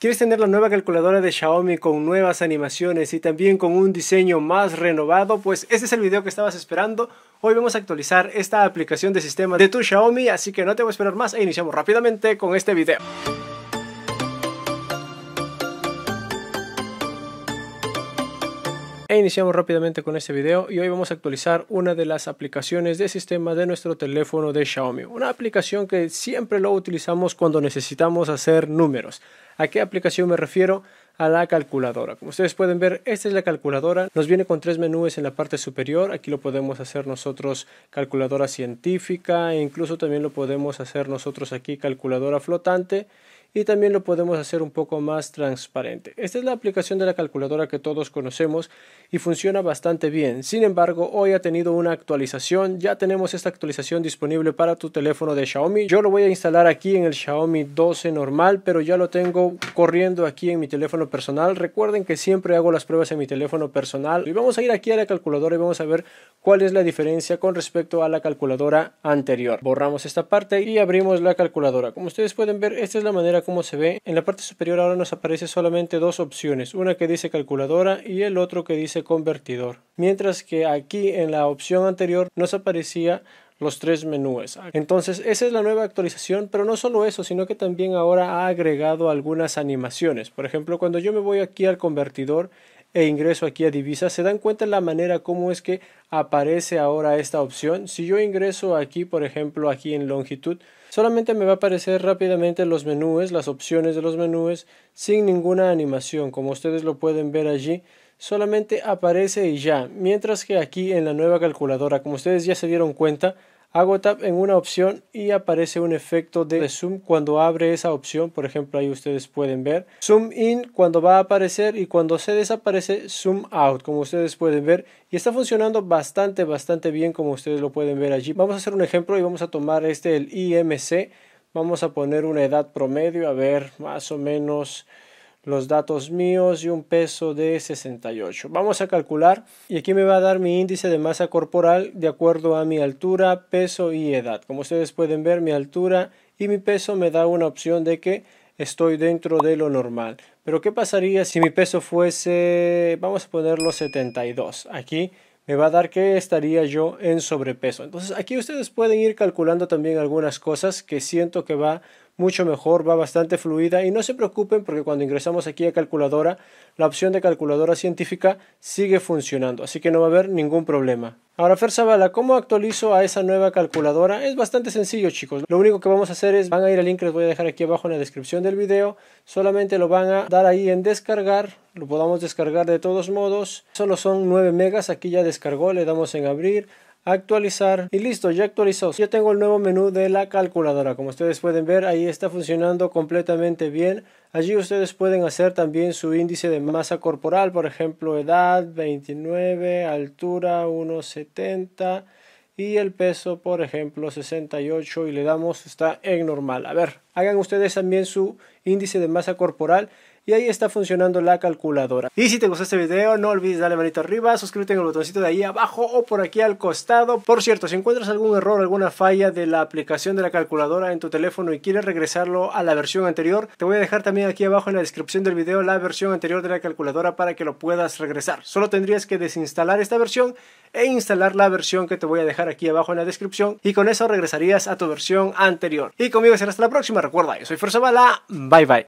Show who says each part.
Speaker 1: ¿Quieres tener la nueva calculadora de Xiaomi con nuevas animaciones y también con un diseño más renovado? Pues este es el video que estabas esperando. Hoy vamos a actualizar esta aplicación de sistema de tu Xiaomi, así que no te voy a esperar más e iniciamos rápidamente con este video. E iniciamos rápidamente con este video y hoy vamos a actualizar una de las aplicaciones de sistema de nuestro teléfono de Xiaomi. Una aplicación que siempre lo utilizamos cuando necesitamos hacer números. ¿A qué aplicación me refiero? a la calculadora. Como ustedes pueden ver, esta es la calculadora. Nos viene con tres menús en la parte superior. Aquí lo podemos hacer nosotros calculadora científica e incluso también lo podemos hacer nosotros aquí calculadora flotante y también lo podemos hacer un poco más transparente. Esta es la aplicación de la calculadora que todos conocemos y funciona bastante bien. Sin embargo, hoy ha tenido una actualización. Ya tenemos esta actualización disponible para tu teléfono de Xiaomi. Yo lo voy a instalar aquí en el Xiaomi 12 normal, pero ya lo tengo corriendo aquí en mi teléfono personal. Recuerden que siempre hago las pruebas en mi teléfono personal. Y vamos a ir aquí a la calculadora y vamos a ver cuál es la diferencia con respecto a la calculadora anterior. Borramos esta parte y abrimos la calculadora. Como ustedes pueden ver, esta es la manera como se ve, en la parte superior ahora nos aparece solamente dos opciones, una que dice calculadora y el otro que dice convertidor. Mientras que aquí en la opción anterior nos aparecía los tres menús. Entonces, esa es la nueva actualización, pero no solo eso, sino que también ahora ha agregado algunas animaciones. Por ejemplo, cuando yo me voy aquí al convertidor e ingreso aquí a divisas, se dan cuenta la manera como es que aparece ahora esta opción. Si yo ingreso aquí, por ejemplo, aquí en longitud, solamente me va a aparecer rápidamente los menús, las opciones de los menús, sin ninguna animación, como ustedes lo pueden ver allí solamente aparece y ya, mientras que aquí en la nueva calculadora, como ustedes ya se dieron cuenta, hago tap en una opción y aparece un efecto de zoom cuando abre esa opción, por ejemplo ahí ustedes pueden ver, zoom in cuando va a aparecer y cuando se desaparece zoom out, como ustedes pueden ver, y está funcionando bastante, bastante bien como ustedes lo pueden ver allí. Vamos a hacer un ejemplo y vamos a tomar este, el IMC, vamos a poner una edad promedio, a ver, más o menos los datos míos y un peso de 68. Vamos a calcular y aquí me va a dar mi índice de masa corporal de acuerdo a mi altura, peso y edad. Como ustedes pueden ver, mi altura y mi peso me da una opción de que estoy dentro de lo normal. Pero ¿qué pasaría si mi peso fuese, vamos a ponerlo 72? Aquí me va a dar que estaría yo en sobrepeso. Entonces aquí ustedes pueden ir calculando también algunas cosas que siento que va mucho mejor, va bastante fluida y no se preocupen porque cuando ingresamos aquí a calculadora, la opción de calculadora científica sigue funcionando, así que no va a haber ningún problema. Ahora Fer Zavala, ¿cómo actualizo a esa nueva calculadora? Es bastante sencillo chicos, lo único que vamos a hacer es, van a ir al link que les voy a dejar aquí abajo en la descripción del video, solamente lo van a dar ahí en descargar, lo podamos descargar de todos modos, solo son 9 megas, aquí ya descargó, le damos en abrir, actualizar y listo, ya actualizó. Ya tengo el nuevo menú de la calculadora. Como ustedes pueden ver, ahí está funcionando completamente bien. Allí ustedes pueden hacer también su índice de masa corporal, por ejemplo, edad 29, altura 1,70 y el peso, por ejemplo, 68 y le damos está en normal. A ver, hagan ustedes también su índice de masa corporal y ahí está funcionando la calculadora. Y si te gustó este video, no olvides darle manito arriba, suscríbete en el botoncito de ahí abajo o por aquí al costado. Por cierto, si encuentras algún error, alguna falla de la aplicación de la calculadora en tu teléfono y quieres regresarlo a la versión anterior, te voy a dejar también aquí abajo en la descripción del video la versión anterior de la calculadora para que lo puedas regresar. Solo tendrías que desinstalar esta versión e instalar la versión que te voy a dejar aquí abajo en la descripción y con eso regresarías a tu versión anterior. Y conmigo será hasta la próxima recuerda, yo soy Fuerza Bala, bye bye.